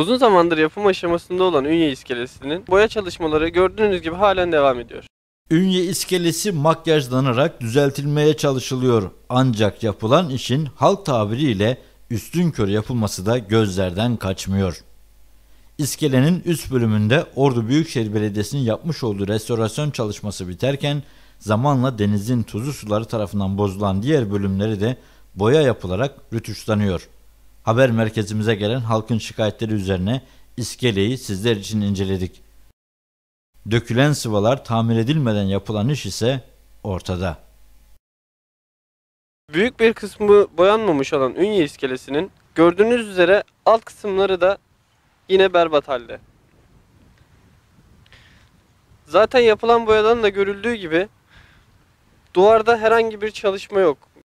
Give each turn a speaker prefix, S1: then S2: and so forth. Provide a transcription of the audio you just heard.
S1: Uzun zamandır yapım aşamasında olan Ünye iskelesinin boya çalışmaları gördüğünüz gibi halen devam ediyor.
S2: Ünye iskelesi makyajlanarak düzeltilmeye çalışılıyor. Ancak yapılan işin halk tabiriyle üstün kör yapılması da gözlerden kaçmıyor. İskelenin üst bölümünde Ordu Büyükşehir Belediyesi'nin yapmış olduğu restorasyon çalışması biterken zamanla denizin tuzlu suları tarafından bozulan diğer bölümleri de boya yapılarak rütuşlanıyor haber merkezimize gelen halkın şikayetleri üzerine iskeleyi sizler için inceledik. Dökülen sıvalar tamir edilmeden yapılan iş ise ortada.
S1: Büyük bir kısmı boyanmamış olan Ünye iskelesinin gördüğünüz üzere alt kısımları da yine berbat halde. Zaten yapılan boyadan da görüldüğü gibi duvarda herhangi bir çalışma yok.